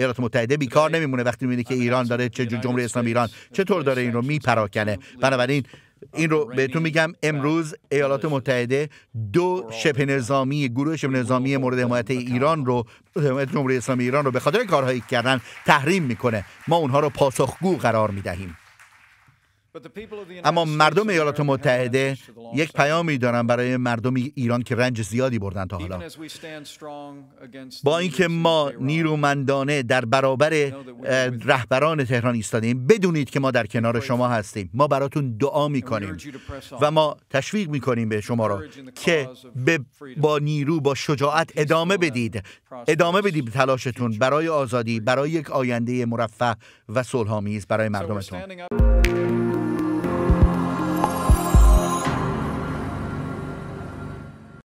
ایالات متحده بیکار آره. نمیمونه وقتی میبینه که آره، ایران داره چه جمهوری اسلامی ایران چطور داره این رو میپراکنه بنابراین این رو بهتون میگم امروز ایالات متحده دو آره. شبه نظامی گروه شبه نظامی مورد حمایت ایران رو حمایت جمهوری اسلامی ایران رو به خاطر کارهایی کردن تحریم میکنه ما اونها رو پاسخگو قرار میدهیم اما مردم ایالات متحده یک پیامی دارن برای مردم ایران که رنج زیادی بردن تا حالا با اینکه ما نیرومندانه در برابر رهبران تهران ایستادیم بدونید که ما در کنار شما هستیم ما براتون دعا میکنیم و ما تشویق میکنیم به شما را که با نیرو با شجاعت ادامه بدید ادامه بدید تلاشتون برای آزادی برای یک آینده مرفه و صلحآمیز برای مردمتون